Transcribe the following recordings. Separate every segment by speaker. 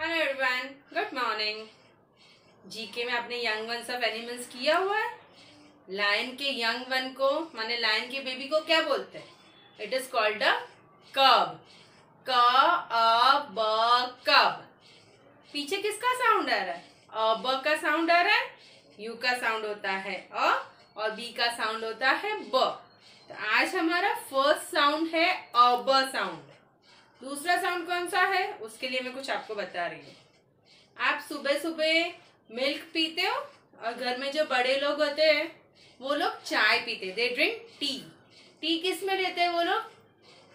Speaker 1: Hello everyone good morning GK में आपने young ones of animals किया हुआ है लायन के यंग वन को माने लायन के बेबी को क्या बोलते हैं इट इज कॉल्ड अ कब क अ ब कब पीछे किसका साउंड आ रहा है अ ब का साउंड आ रहा है यू का साउंड होता है अ और बी का साउंड होता है ब तो आज हमारा फर्स्ट साउंड है अब साउंड दूसरा साउंड कौन सा है उसके लिए मैं कुछ आपको बता रही हूँ आप सुबह सुबह मिल्क पीते हो और घर में जो बड़े लोग होते हैं वो लोग चाय पीते दे ड्रिंक टी टी किस में लेते हैं वो लोग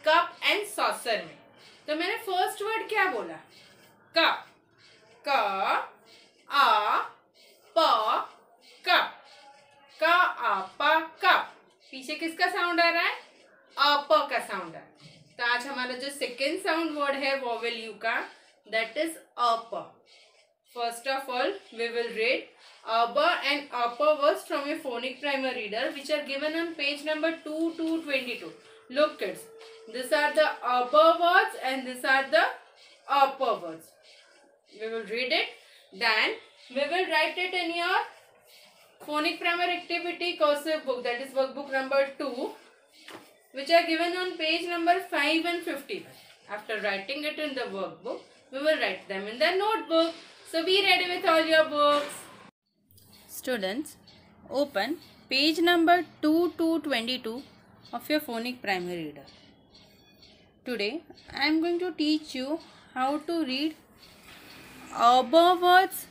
Speaker 1: कप एंड सॉसर में तो मैंने फर्स्ट वर्ड क्या बोला कप क आ प कप क आ प कप पीछे किसका साउंड आ रहा है अप का साउंड आ रहा है तो आज हमारा जो सेकेंड साउंड वर्ड है वो विल यू का that is up first of all we will read ub and upper word from a phonic primer reader which are given on page number two two twenty two look kids this are the upper words and this are the upper words we will read it then we will write it in your phonic primer activity cursive book that is work book number to which are given on page number 5 and 51. After writing it in the workbook, we will write them in the notebook. So be ready with all your books. Students, open page number 2 to 22 of your phonic primary reader. Today, I am going to teach you how to read above words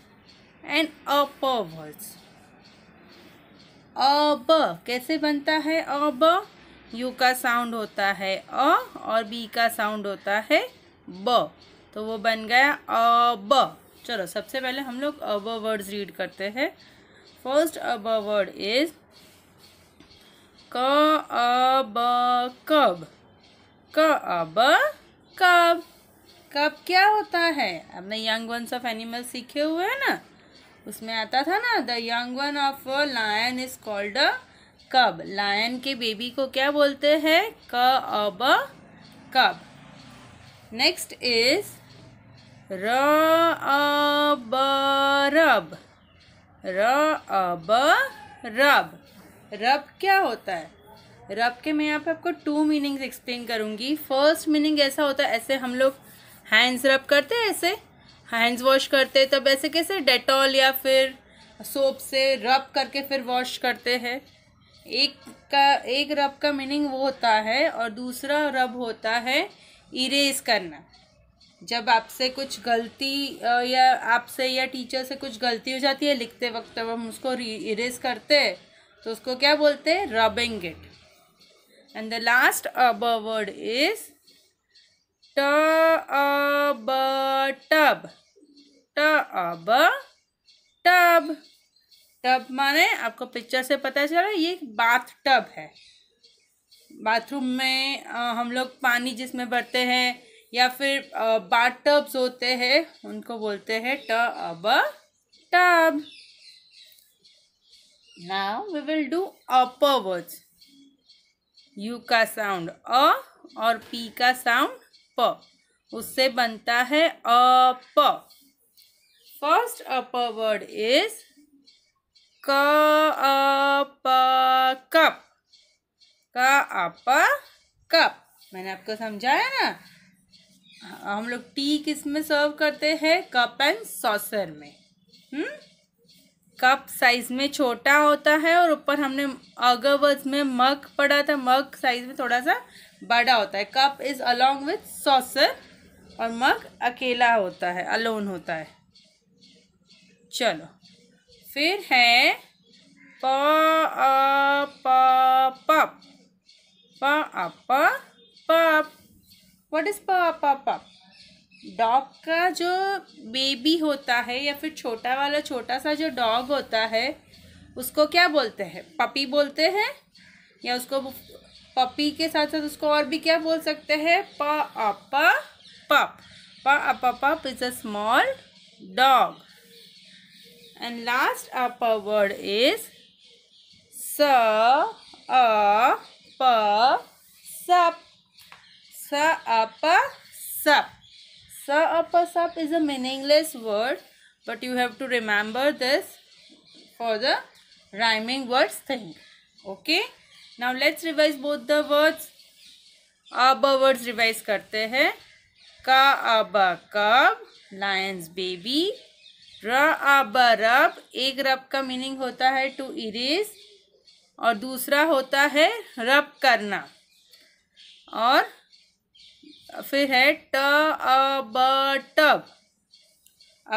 Speaker 1: and upper words. अब कैसे बनता है अब you का sound होता है अ और B का साउंड होता है ब तो वो बन गया अ ब चलो सबसे पहले हम लोग अब वर्ड्स रीड करते हैं first ub word is c ub कब क अब कब कब क्या होता है अपने यंग वंस ऑफ एनिमल सीखे हुए हैं ना उसमें आता था ना the young one of lion is called a cub lion के बेबी को क्या बोलते हैं क अब कब नेक्स्ट इज र अब रब र अब रब रब क्या होता है रब के मैं यहाँ पे आपको टू मीनिंग्स एक्सप्लेन करूँगी फर्स्ट मीनिंग ऐसा होता है ऐसे हम लोग हैंड्स रब करते हैं ऐसे हैंड्स वॉश करते हैं तब ऐसे कैसे डेटॉल या फिर सोप से रब करके फिर वॉश करते हैं एक का एक रब का मीनिंग वो होता है और दूसरा रब होता है इरेज करना जब आपसे कुछ गलती या आपसे या टीचर से कुछ गलती हो जाती है लिखते वक्त जब हम उसको इरेज करते हैं तो उसको क्या बोलते हैं rubbing it and the last ub word is t ub tub ट अब टब टब माने आपको पिक्चर से पता चला ये बाथ टब है बाथरूम में आ, हम लोग पानी जिसमें भरते हैं या फिर बाथ टब्स होते हैं उनको बोलते हैं tub tub now we will do upper words u का साउंड अ और पी का साउंड प उससे बनता है अ प फर्स्ट अपर वर्ड इज का अप कप का अप कप मैंने आपको समझाया ना हम लोग टी किस में सर्व करते हैं कप एंड सॉसर में हम्म कप साइज में छोटा होता है और ऊपर हमने अगवर्स में मग पड़ा था मग साइज में थोड़ा सा बड़ा होता है cup is along with saucer और मग अकेला होता है अलोन होता है चलो फिर है प अ प पप प अ प पप व्हाट इज प अ प पप डॉग का जो बेबी होता है या फिर छोटा वाला छोटा सा जो डॉग होता है उसको क्या बोलते हैं पपी बोलते हैं या उसको पपी के साथ साथ उसको और भी क्या बोल सकते हैं प अ प पप प अ p pup is a small dog and last up word is s u प सप स अप सप s up sup is a meaningless word but you have to remember this for the rhyming words thing okay now let's revise both the words ub words revise करते हैं का अब कब Lions baby रब रब एक रब का मीनिंग होता है टू इरेज और दूसरा होता है रब करना और फिर है ट अब टब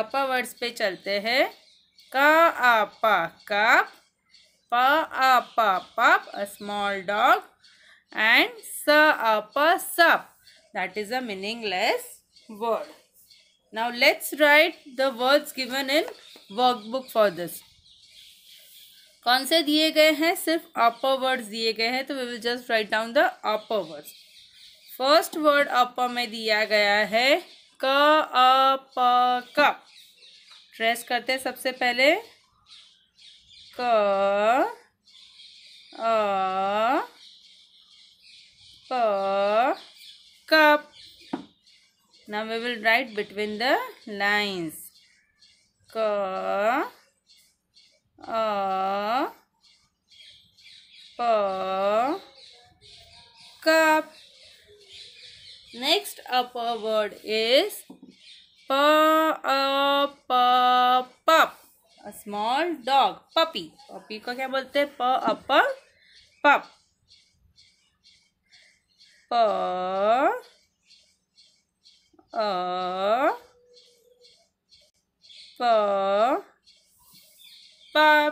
Speaker 1: अपा वर्ड्स पे चलते हैं का आपा कप प आपा पप अ small dog and s up sup that is a meaningless word Now let's write the words given in workbook for this. कौन से दिए गए हैं सिर्फ अपर वर्ड्स दिए गए हैं तो we will just write down the upper words first word upper में दिया गया है क अ प क ट्रेस करते हैं सबसे पहले क अ प cup Now we will write between the lines. Ka, a, pa, cup. Next upper word is pa, a, pa, pup. A small dog, puppy. Puppy को क्या बोलते हैं? Pa, a, pa, pup. p p पप a p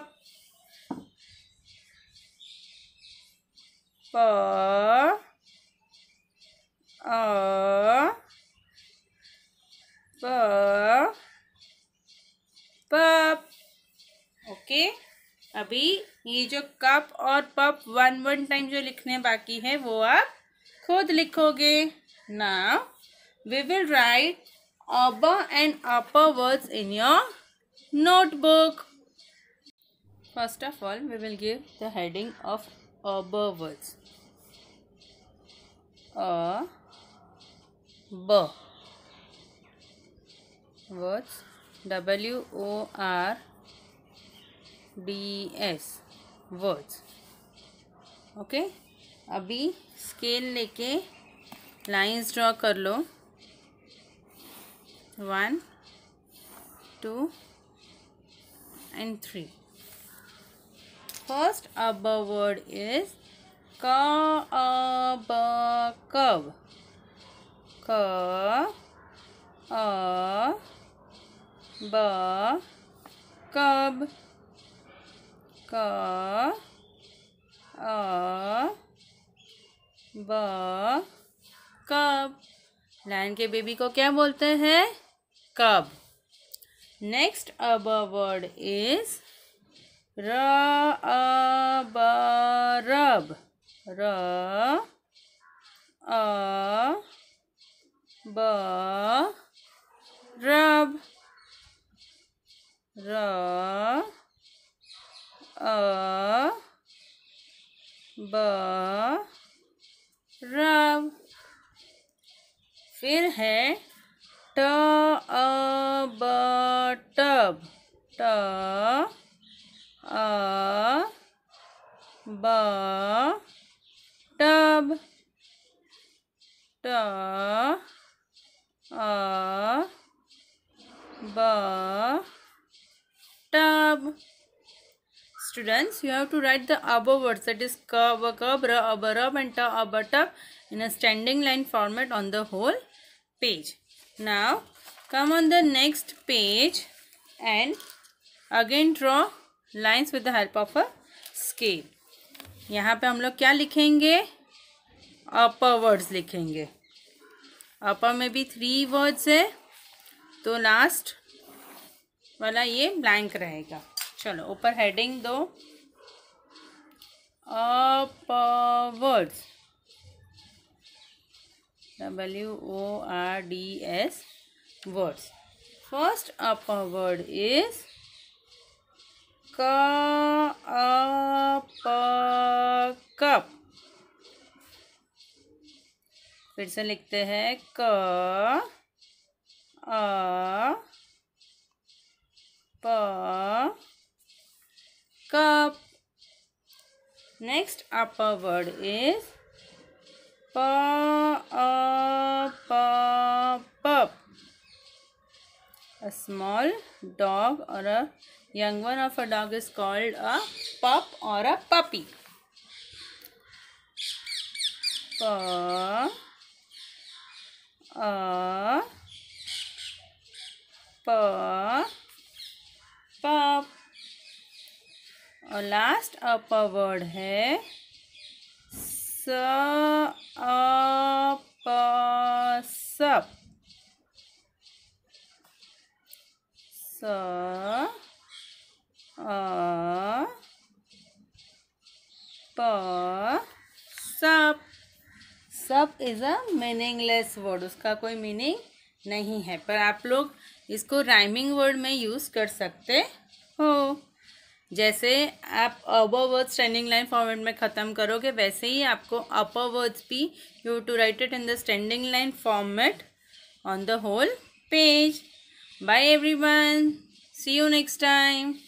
Speaker 1: p pup okay अभी ये जो cup और पप वन वन टाइम जो लिखने बाकी है वो आप खुद लिखोगे now we will write abba and upper words in your notebook. First of all, we will give the heading of abba words. A, b, words W O R D S words. Okay okay? अभी scale लेके lines draw कर लो one two and three first ub word is c ub कब क कब क ब कब लाइन के बेबी को क्या बोलते हैं कब नेक्स्ट अब वर्ड इज र अब रब र ब रब र अ ब रब फिर है ट ট অ ব টব ট অ ব tub students you have to write the above words that is ka vakabra abarab and ta abatab in a standing line format on the whole page now come on the next page and again draw lines with the help of a scale यहाँ पे हम लोग क्या लिखेंगे अपर words लिखेंगे अपर में भी three words है तो लास्ट वाला ये ब्लैंक रहेगा चलो ऊपर हेडिंग दो upwards W O R D S words first word is क अ प कप फिर से लिखते हैं क अ प cup next upper word is प अ प पप a small dog or a young one of a dog is called a pup or a puppy p a p pup और लास्ट अप वर्ड है स अप सप स आ प सप सप इज़ अ मीनिंगलेस वर्ड उसका कोई मीनिंग नहीं है पर आप लोग इसको राइमिंग वर्ड में यूज़ कर सकते हो जैसे आप upper words standing line format में ख़त्म करोगे वैसे ही आपको अपर वर्ड्स भी you to write it in the standing line format on the whole page Bye everyone. See you next time.